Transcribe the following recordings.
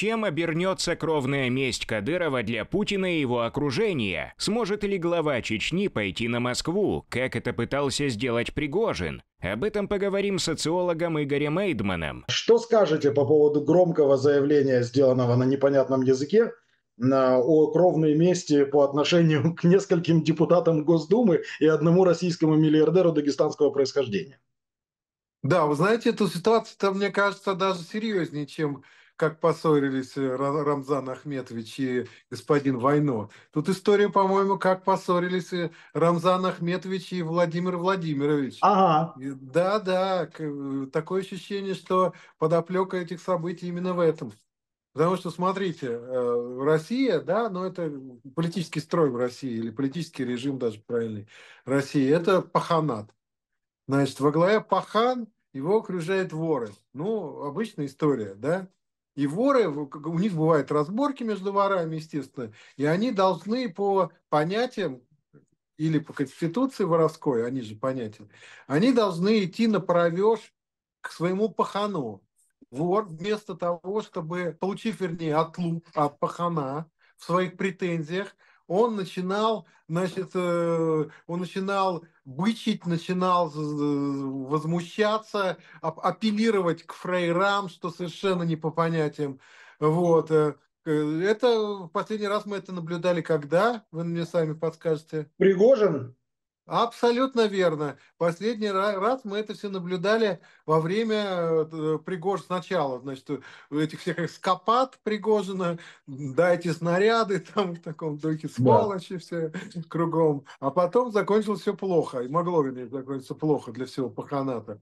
Чем обернется кровная месть Кадырова для Путина и его окружения? Сможет ли глава Чечни пойти на Москву, как это пытался сделать Пригожин? Об этом поговорим с социологом Игорем Эйдманом. Что скажете по поводу громкого заявления, сделанного на непонятном языке, о кровной мести по отношению к нескольким депутатам Госдумы и одному российскому миллиардеру дагестанского происхождения? Да, вы знаете, эта ситуация, мне кажется, даже серьезнее, чем как поссорились э, Рамзан Ахметович и господин Войно. Тут история, по-моему, как поссорились э, Рамзан Ахметович и Владимир Владимирович. Ага. Да, да, э, такое ощущение, что подоплека этих событий именно в этом. Потому что, смотрите, Россия, да, но ну это политический строй в России, или политический режим даже правильный России, это паханат. Значит, во главе пахан его окружает воры. Ну, обычная история, да? И воры, у них бывают разборки между ворами, естественно, и они должны по понятиям или по конституции воровской, они же понятия, они должны идти на правеж к своему пахану. Вор вместо того, чтобы, получив, вернее, отлуп от пахана в своих претензиях, он начинал, значит, э, он начинал бычить, начинал возмущаться, апеллировать к фрейрам, что совершенно не по понятиям. Вот. Э, это в последний раз мы это наблюдали когда? Вы мне сами подскажете. Пригожин? Абсолютно верно. Последний раз мы это все наблюдали во время э, Пригожина сначала, значит, этих всех эскапад Пригожина, дайте снаряды, там в таком духе сволочи да. все кругом. А потом закончилось все плохо, и могло, бы закончиться плохо для всего паханата.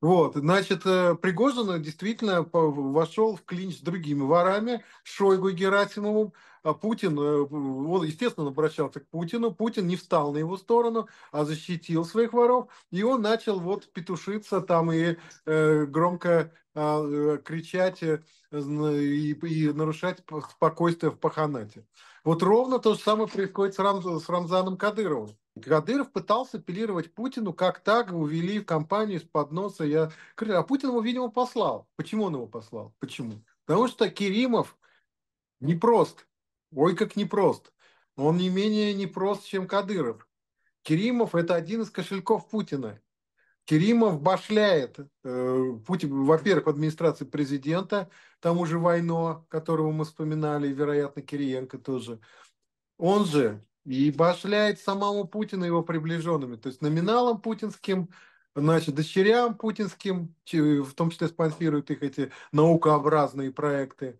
Вот, значит, э, Пригожин действительно вошел в клинч с другими ворами, Шойгу Герасимовым, а Путин, э, он, естественно, обращался к Путину, Путин не встал на его сторону, а защитил своих воров, и он начал вот петушиться там и э, громко а, э, кричать э, и, и нарушать спокойствие в Паханате. Вот ровно то же самое происходит с, Рамз, с Рамзаном Кадыровым. Кадыров пытался апеллировать Путину, как так увели в компанию из-под носа. Я... А Путин его, видимо, послал. Почему он его послал? Почему? Потому что Керимов непрост. Ой, как непрост. Но он не менее непрост, чем Кадыров. Керимов – это один из кошельков Путина. Керимов башляет, э, Путин, во-первых, в администрации президента, тому же Войно, которого мы вспоминали, и, вероятно, Кириенко тоже. Он же и башляет самому Путину и его приближенными. То есть номиналом путинским, значит, дочерям путинским, в том числе спонсируют их эти наукообразные проекты,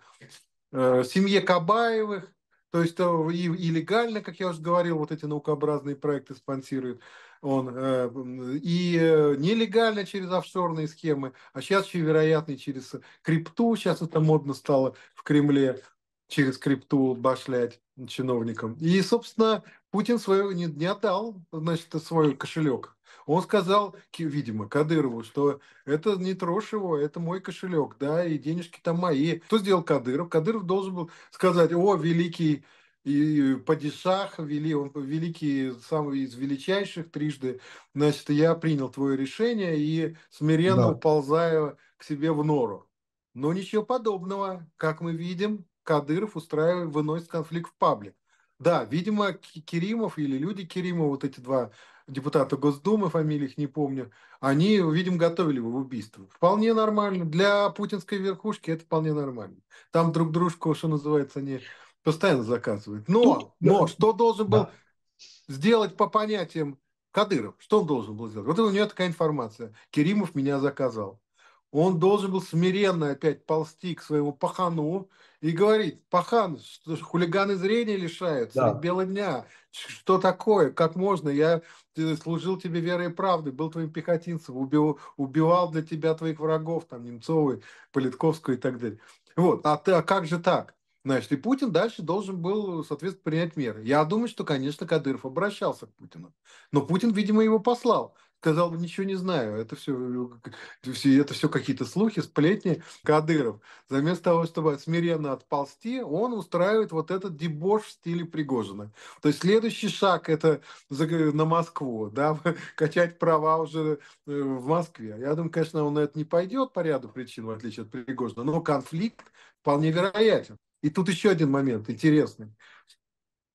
э, семье Кабаевых, то есть и, и легально, как я уже говорил, вот эти наукообразные проекты спонсирует он, э, и э, нелегально через офшорные схемы, а сейчас еще, вероятно, через крипту, сейчас это модно стало в Кремле, через крипту башлять чиновникам. И, собственно, Путин свою не, не отдал, значит, свой кошелек он сказал, видимо, Кадырову, что это не трожь его, это мой кошелек, да, и денежки там мои. Что сделал Кадыров? Кадыров должен был сказать, о, великий и Падишах, вели, он великий, самый из величайших трижды, значит, я принял твое решение и смиренно да. уползаю к себе в нору. Но ничего подобного, как мы видим, Кадыров устраивает, выносит конфликт в паблик. Да, видимо, Керимов или люди Керимова, вот эти два депутата Госдумы, фамилии их не помню, они, видим, готовили его убийство. Вполне нормально. Для путинской верхушки это вполне нормально. Там друг дружку, что называется, они постоянно заказывают. Но, но что должен был да. сделать по понятиям Кадыров? Что он должен был сделать? Вот у него такая информация. Керимов меня заказал он должен был смиренно опять ползти к своему пахану и говорить, пахан, что, хулиганы зрения лишаются, да. бела дня, что такое, как можно, я служил тебе верой и правдой, был твоим пехотинцем, убивал, убивал для тебя твоих врагов, там, немцовый, Политковскую и так далее. Вот, а, ты, а как же так? Значит, и Путин дальше должен был, соответственно, принять меры. Я думаю, что, конечно, Кадыров обращался к Путину. Но Путин, видимо, его послал сказал ничего не знаю, это все, ну, это все какие-то слухи, сплетни Кадыров. Заместо того, чтобы смиренно отползти, он устраивает вот этот дебош в стиле Пригожина. То есть следующий шаг – это на Москву, да, качать права уже э, в Москве. Я думаю, конечно, он на это не пойдет по ряду причин, в отличие от Пригожина, но конфликт вполне вероятен. И тут еще один момент интересный.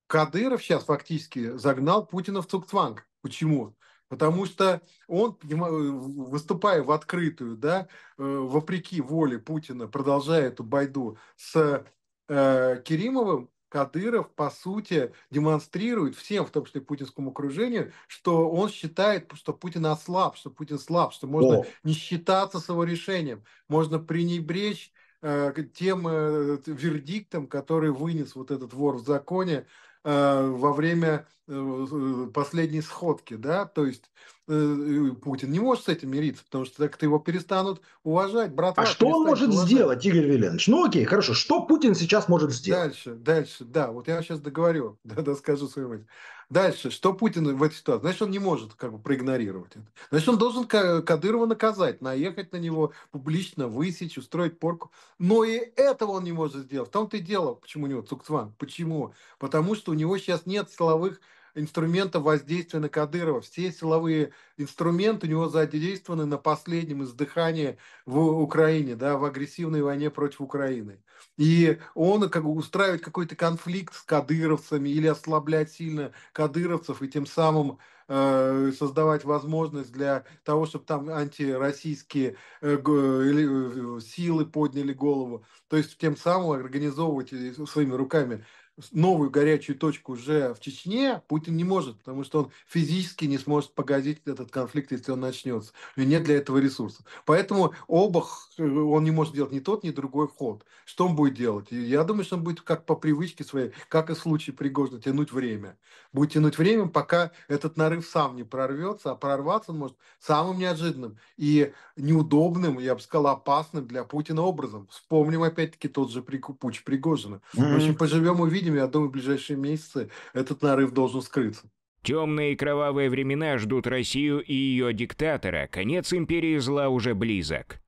Кадыров сейчас фактически загнал Путина в цукцванг. Почему? Потому что он, выступая в открытую, да, э, вопреки воле Путина, продолжая эту байду с э, Керимовым, Кадыров, по сути, демонстрирует всем, в том числе путинскому окружению, что он считает, что Путин ослаб, что Путин слаб, что можно О. не считаться с его решением, можно пренебречь э, тем э, вердиктом, который вынес вот этот вор в законе э, во время Э, последней сходки, да, то есть э, Путин не может с этим мириться, потому что так-то его перестанут уважать. брат. а что он может уважать. сделать, Игорь Веленович? Ну окей, хорошо, что Путин сейчас может сделать? Дальше, дальше, да, вот я сейчас договорю, да, да скажу свою мысль. Дальше, что Путин в этой ситуации? Значит, он не может как бы проигнорировать это. Значит, он должен Кадырова наказать, наехать на него, публично высечь, устроить порку. Но и этого он не может сделать. В том-то и дело, почему у него Цукцван. Почему? Потому что у него сейчас нет силовых инструмента воздействия на Кадырова. Все силовые инструменты у него задействованы на последнем издыхании в Украине, да, в агрессивной войне против Украины. И он как бы устраивает какой-то конфликт с кадыровцами или ослаблять сильно кадыровцев и тем самым э, создавать возможность для того, чтобы там антироссийские э, э, силы подняли голову. То есть тем самым организовывать своими руками новую горячую точку уже в Чечне, Путин не может, потому что он физически не сможет погасить этот конфликт, если он начнется. И нет для этого ресурсов. Поэтому оба, э, он не может делать ни тот, ни другой ход. Что он будет делать? Я думаю, что он будет как по привычке своей, как и в случае Пригожина, тянуть время. Будет тянуть время, пока этот нарыв сам не прорвется, а прорваться он может самым неожиданным и неудобным, я бы сказал, опасным для Путина образом. Вспомним опять-таки тот же Путч Пригожина. В общем, поживем увидим увидим, я думаю, в ближайшие месяцы этот нарыв должен скрыться. Темные и кровавые времена ждут Россию и ее диктатора. Конец империи зла уже близок.